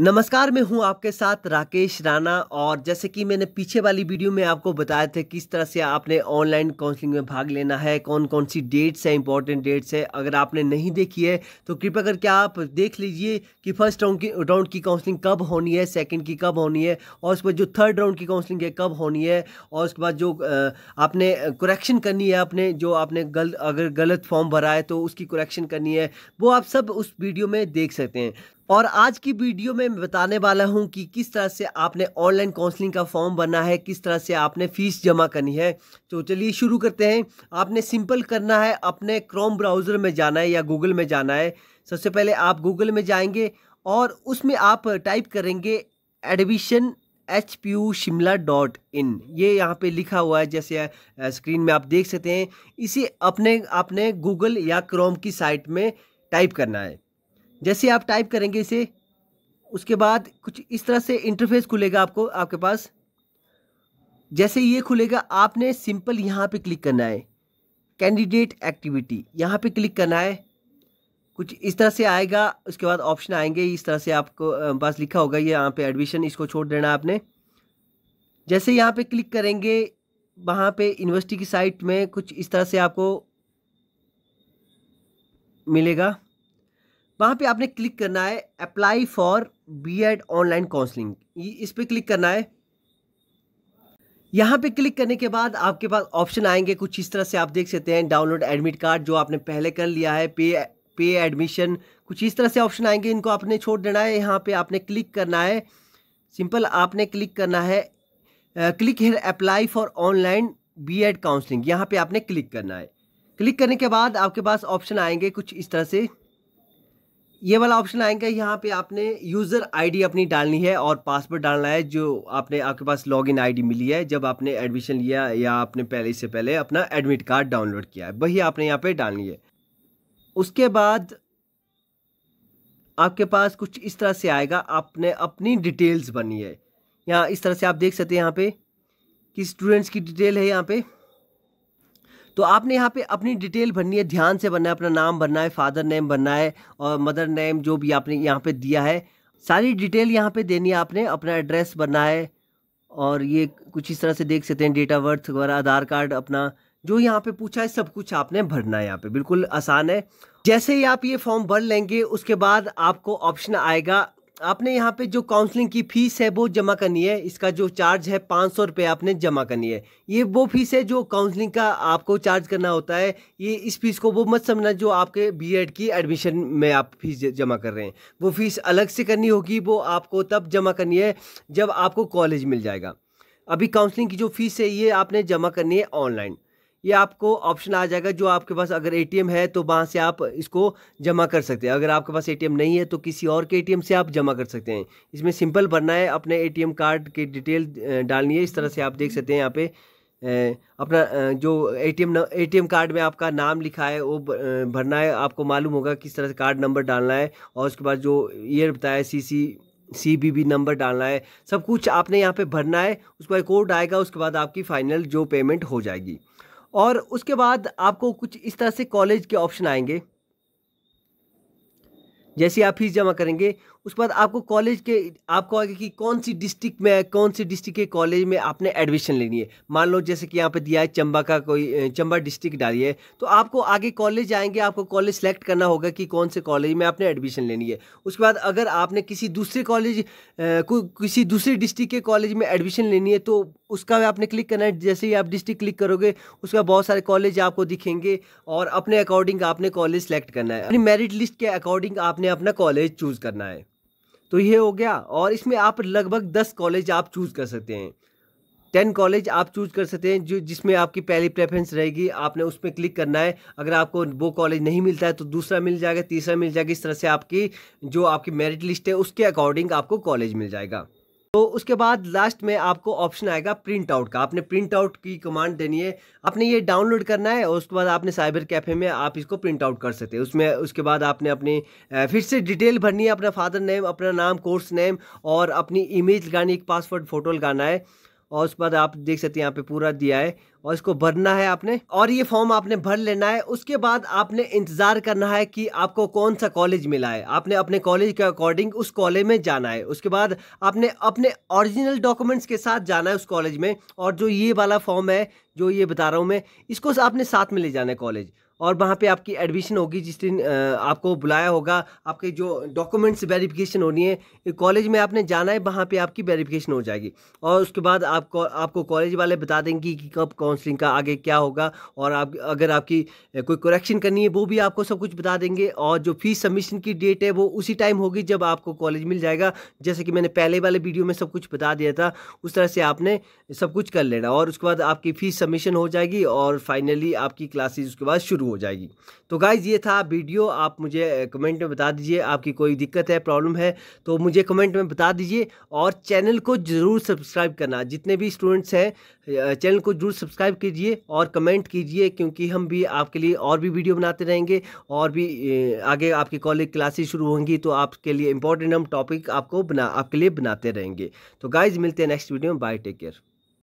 नमस्कार मैं हूं आपके साथ राकेश राणा और जैसे कि मैंने पीछे वाली वीडियो में आपको बताया था किस तरह से आपने ऑनलाइन काउंसलिंग में भाग लेना है कौन कौन सी डेट्स हैं इंपॉर्टेंट डेट्स है अगर आपने नहीं देखी है तो कृपया करके आप देख लीजिए कि फर्स्ट राउंड की राउंड की काउंसलिंग कब होनी है सेकेंड की कब होनी है और उसके बाद जो थर्ड राउंड की काउंसलिंग है कब होनी है और उसके बाद जो आपने कुरेक्शन करनी है आपने जो आपने गल अगर गलत फॉर्म भरा है तो उसकी कुरेक्शन करनी है वो आप सब उस वीडियो में देख सकते हैं और आज की वीडियो में मैं बताने वाला हूं कि किस तरह से आपने ऑनलाइन काउंसलिंग का फॉर्म भरना है किस तरह से आपने फ़ीस जमा करनी है तो चलिए शुरू करते हैं आपने सिंपल करना है अपने क्रोम ब्राउज़र में जाना है या गूगल में जाना है सबसे पहले आप गूगल में जाएंगे और उसमें आप टाइप करेंगे admission H P U Shimla dot in ये यहाँ पे लिखा हुआ है जैसे स्क्रीन में आप देख सकते हैं इसे अपने आपने गूगल या क्रोम की साइट में टाइप करना है जैसे आप टाइप करेंगे इसे उसके बाद कुछ इस तरह से इंटरफेस खुलेगा आपको आपके पास जैसे ये खुलेगा आपने सिंपल यहाँ पे क्लिक करना है कैंडिडेट एक्टिविटी यहाँ पे क्लिक करना है कुछ इस तरह से आएगा उसके बाद ऑप्शन आएंगे इस तरह से आपको पास लिखा होगा ये यहाँ पे एडमिशन इसको छोड़ देना आपने जैसे यहाँ पे क्लिक करेंगे वहाँ पे यूनिवर्सिटी की साइट में कुछ इस तरह से आपको मिलेगा वहाँ पे आपने क्लिक करना है apply for B Ed online counselling इस पर क्लिक करना है यहाँ पे क्लिक करने के बाद आपके पास ऑप्शन आएंगे कुछ इस तरह से आप देख सकते हैं डाउनलोड एडमिट कार्ड जो आपने पहले कर लिया है पे पे एडमिशन कुछ इस तरह से ऑप्शन आएंगे इनको आपने छोड़ देना है यहाँ पे आपने क्लिक करना है सिंपल आपने क्लिक करना है click here apply for online B Ed counselling यहाँ पर आपने क्लिक करना है क्लिक करने के बाद आपके पास ऑप्शन आएंगे कुछ इस तरह से ये वाला ऑप्शन आएगा यहाँ पे आपने यूज़र आईडी अपनी डालनी है और पासवर्ड डालना है जो आपने आपके पास लॉगिन आईडी मिली है जब आपने एडमिशन लिया या आपने पहले से पहले अपना एडमिट कार्ड डाउनलोड किया है वही आपने यहाँ पे डालनी है उसके बाद आपके पास कुछ इस तरह से आएगा आपने अपनी डिटेल्स बनी है यहाँ इस तरह से आप देख सकते हैं यहाँ पे कि स्टूडेंट्स की डिटेल है यहाँ पे तो आपने यहाँ पे अपनी डिटेल भरनी है ध्यान से भरना है अपना नाम भरना है फादर नेम भरना है और मदर नेम जो भी आपने यहाँ पे दिया है सारी डिटेल यहाँ पे देनी है आपने अपना एड्रेस भरना है और ये कुछ इस तरह से देख सकते हैं डेट ऑफ बर्थ वगैरह आधार कार्ड अपना जो यहाँ पे पूछा है सब कुछ आपने भरना है यहाँ पे बिल्कुल आसान है जैसे ही आप ये फॉर्म भर लेंगे उसके बाद आपको ऑप्शन आएगा आपने यहाँ पे जो काउंसलिंग की फ़ीस है वो जमा करनी है इसका जो चार्ज है पाँच सौ रुपये आपने जमा करनी है ये वो फ़ीस है जो काउंसलिंग का आपको चार्ज करना होता है ये इस फ़ीस को वो मत समझना जो आपके बीएड की एडमिशन में आप फ़ीस जमा कर रहे हैं वो फ़ीस अलग से करनी होगी वो आपको तब जमा करनी है जब आपको कॉलेज मिल जाएगा अभी काउंसलिंग की जो फ़ीस है ये आपने जमा करनी है ऑनलाइन ये आपको ऑप्शन आ जाएगा जो आपके पास अगर एटीएम है तो वहाँ से आप इसको जमा कर सकते हैं अगर आपके पास एटीएम नहीं है तो किसी और के एटीएम से आप जमा कर सकते हैं इसमें सिंपल भरना है अपने एटीएम कार्ड की डिटेल डालनी है इस तरह से आप देख सकते हैं यहाँ पे अपना जो एटीएम एटीएम कार्ड में आपका नाम लिखा है वो भरना है आपको मालूम होगा किस तरह से कार्ड नंबर डालना है और उसके बाद जो ईयर बताया C C C B B number डालना है सब कुछ आपने यहाँ पे भरना है उसके बाद कोड आएगा उसके बाद आपकी फ़ाइनल जो पेमेंट हो जाएगी और उसके बाद आपको कुछ इस तरह से कॉलेज के ऑप्शन आएंगे जैसे आप फीस जमा करेंगे उसके बाद आपको कॉलेज के आपको आगे कि कौन सी डिस्ट्रिक्ट में कौन सी डिस्ट्रिक्ट के कॉलेज में आपने एडमिशन लेनी है मान लो जैसे कि यहाँ पे दिया है चंबा का कोई चंबा डिस्ट्रिक्ट डालिए तो आपको आगे कॉलेज आएंगे आपको कॉलेज सेलेक्ट करना होगा कि कौन से कॉलेज में आपने एडमिशन लेनी है उसके बाद अगर आपने किसी दूसरे कॉलेज को किसी दूसरे डिस्ट्रिक्ट के कॉलेज में एडमिशन लेनी है तो उसका भी आपने क्लिक करना है जैसे ही आप डिस्ट्रिक्ट क्लिक करोगे उसका बहुत सारे कॉलेज आपको दिखेंगे और अपने अकॉर्डिंग आपने कॉलेज सेलेक्ट करना है अपनी मेरिट लिस्ट के अकॉर्डिंग आपने अपना कॉलेज चूज़ करना है तो ये हो गया और इसमें आप लगभग दस कॉलेज आप चूज़ कर सकते हैं टेन कॉलेज आप चूज कर सकते हैं जो जिसमें आपकी पहली प्रेफरेंस रहेगी आपने उस पर क्लिक करना है अगर आपको वो कॉलेज नहीं मिलता है तो दूसरा मिल जाएगा तीसरा मिल जाएगा इस तरह से आपकी जो आपकी मेरिट लिस्ट है उसके अकॉर्डिंग आपको कॉलेज मिल जाएगा तो उसके बाद लास्ट में आपको ऑप्शन आएगा प्रिंट आउट का आपने प्रिंट आउट की कमांड देनी है आपने ये डाउनलोड करना है और उसके बाद आपने साइबर कैफे में आप इसको प्रिंट आउट कर सकते हैं उसमें उसके बाद आपने अपनी फिर से डिटेल भरनी है अपना फादर नेम अपना नाम कोर्स नेम और अपनी इमेज लगानी एक पासवर्ड फ़ोटो लगाना है और उसके बाद आप देख सकते हैं यहाँ पे पूरा दिया है और इसको भरना है आपने और ये फॉर्म आपने भर लेना है उसके बाद आपने इंतजार करना है कि आपको कौन सा कॉलेज मिला है आपने अपने कॉलेज के अकॉर्डिंग उस कॉलेज में जाना है उसके बाद आपने अपने ओरिजिनल डॉक्यूमेंट्स के साथ जाना है उस कॉलेज में और जो ये वाला फॉर्म है जो ये बता रहा हूँ मैं इसको आपने साथ में ले जाना है कॉलेज और वहाँ पे आपकी एडमिशन होगी जिस दिन आपको बुलाया होगा आपके जो डॉक्यूमेंट्स वेरिफिकेशन होनी है कॉलेज में आपने जाना है वहाँ पे आपकी वेरिफिकेशन हो जाएगी और उसके बाद आपको आपको कॉलेज वाले बता देंगे कि कब काउंसलिंग का आगे क्या होगा और आप अगर आपकी कोई करेक्शन करनी है वो भी आपको सब कुछ बता देंगे और जो फीस सबमिशन की डेट है वो उसी टाइम होगी जब आपको कॉलेज मिल जाएगा जैसे कि मैंने पहले वाले वीडियो में सब कुछ बता दिया था उस तरह से आपने सब कुछ कर लेना और उसके बाद आपकी फ़ीस सबमिशन हो जाएगी और फाइनली आपकी क्लासेज उसके बाद शुरू शुरू हो जाएगी तो गाइज़ ये था वीडियो आप मुझे कमेंट में बता दीजिए आपकी कोई दिक्कत है प्रॉब्लम है तो मुझे कमेंट में बता दीजिए और चैनल को ज़रूर सब्सक्राइब करना जितने भी स्टूडेंट्स हैं चैनल को जरूर सब्सक्राइब कीजिए और कमेंट कीजिए क्योंकि हम भी आपके लिए और भी वीडियो बनाते रहेंगे और भी आगे आपकी कॉलेज क्लासेस शुरू होंगी तो आपके लिए इंपॉर्टेंट हम टॉपिक आपको बना आपके लिए बनाते रहेंगे तो गाइज मिलते हैं नेक्स्ट वीडियो में बाय टेक केयर